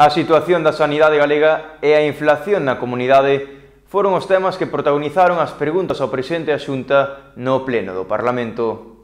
A situación da sanidade galega e a inflación na comunidade foron os temas que protagonizaron as preguntas ao presidente da Xunta no Pleno do Parlamento.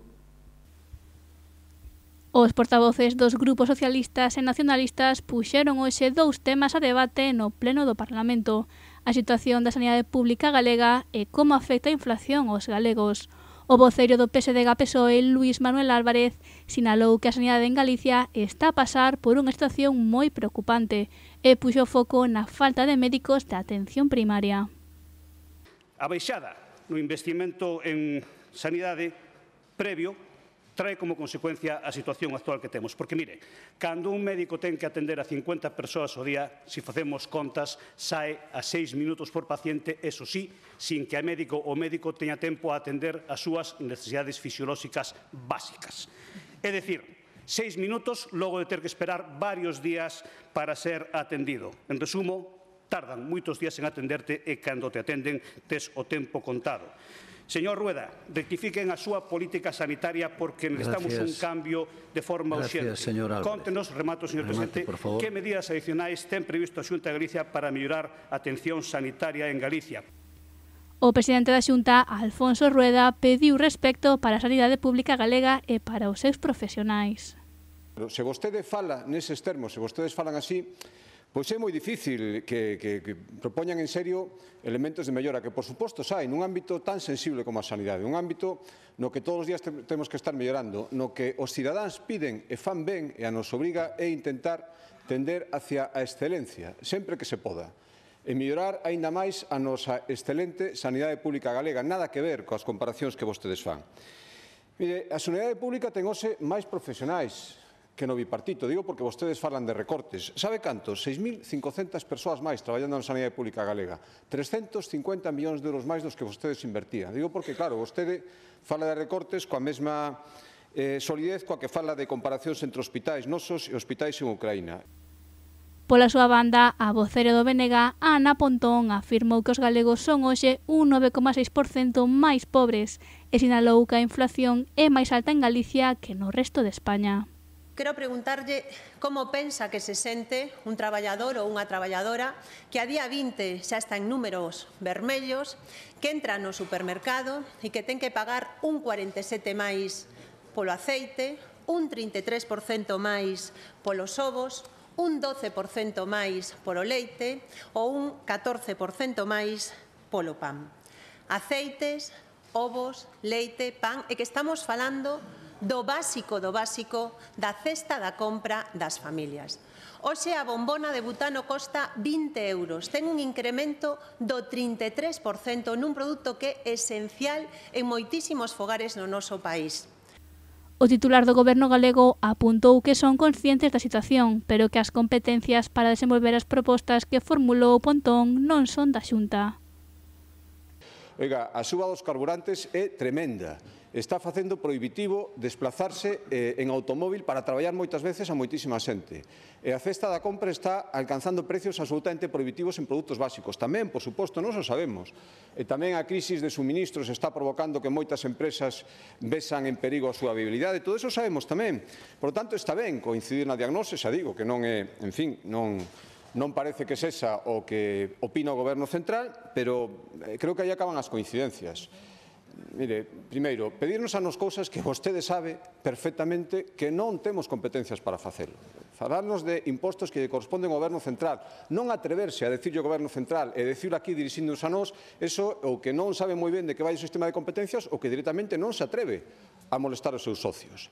Os portavoces dos grupos socialistas e nacionalistas puxeron hoxe dous temas a debate no Pleno do Parlamento, a situación da sanidade pública galega e como afecta a inflación aos galegos. O voceiro do PSDG PSOE, Luis Manuel Álvarez, sinalou que a sanidade en Galicia está a pasar por unha situación moi preocupante e puxo foco na falta de médicos de atención primaria. A baixada no investimento en sanidade previo trae como consecuencia a situación actual que temos. Porque, mire, cando un médico ten que atender a 50 persoas ao día, se facemos contas, sae a 6 minutos por paciente, eso sí, sin que a médico ou médico teña tempo a atender as súas necesidades fisiolóxicas básicas. É dicir, seis minutos logo de ter que esperar varios días para ser atendido. En resumo, tardan moitos días en atenderte e cando te atenden tes o tempo contado. Señor Rueda, rectifiquen a súa política sanitaria porque necesitamos Gracias. un cambio de forma Gracias, Señor Álvarez. Contenos, remato, señor Remate, presidente, que medidas adicionais ten previsto a Xunta de Galicia para mellorar a atención sanitaria en Galicia. O presidente da Xunta, Alfonso Rueda, pediu respecto para a sanidade pública galega e para os seus profesionais. Se vostede fala neses termos, se vostedes falan así, Pois é moi difícil que, que, que propoñan en serio elementos de mellora que, por suposto, saen nun ámbito tan sensible como a sanidade, un ámbito no que todos os días te, temos que estar mellorando, no que os cidadáns piden e fan ben e a nos obriga é intentar tender hacia a excelencia, sempre que se poda e mellorar aínda máis a nosa excelente sanidade pública galega, nada que ver coas comparacións que vostedes fan. Mire, a sanidade pública ten hoxe máis profesionais, que no bipartito. Digo porque vostedes falan de recortes. Sabe cantos? 6.500 persoas máis traballando na sanidade pública galega. 350 millóns de euros máis dos que vostedes invertían. Digo porque, claro, vostede fala de recortes coa mesma eh, solidez coa que fala de comparacións entre hospitais nosos e hospitais en Ucraína. Pola súa banda, a vocera do BNG, Ana Pontón, afirmou que os galegos son hoxe un 9,6% máis pobres e sinalou que a inflación é máis alta en Galicia que no resto de España. Quero preguntarlle como pensa que se sente un traballador ou unha traballadora que a día 20 xa está en números vermellos, que entra no supermercado e que ten que pagar un 47 máis polo aceite, un 33% máis polos ovos, un 12% máis polo leite ou un 14% máis polo pan. Aceites, ovos, leite, pan, e que estamos falando do básico do básico da cesta da compra das familias. Oxe a bombona de butano costa 20 euros, ten un incremento do 33% nun produto que é esencial en moitísimos fogares no noso país. O titular do Goberno galego apuntou que son conscientes da situación, pero que as competencias para desenvolver as propostas que formulou o Pontón non son da Xunta. Oiga, a suba dos carburantes é tremenda está facendo prohibitivo desplazarse eh, en automóvil para traballar moitas veces a moitísima xente. E a cesta da compra está alcanzando precios absolutamente prohibitivos en produtos básicos. Tamén, por suposto, non o sabemos. E tamén a crisis de suministros está provocando que moitas empresas besan en perigo a súa viabilidade. Todo eso sabemos tamén. Por tanto, está ben coincidir na diagnose, xa digo, que non é, en fin, non non parece que sexa o que opina o Goberno Central, pero eh, creo que aí acaban as coincidencias mire, primeiro, pedirnos a nos cousas que vostede sabe perfectamente que non temos competencias para facelo. Falarnos de impostos que corresponden ao goberno central. Non atreverse a decirle ao goberno central e decirlo aquí dirixíndonos a nós, eso o que non sabe moi ben de que vai o sistema de competencias ou que directamente non se atreve a molestar os seus socios.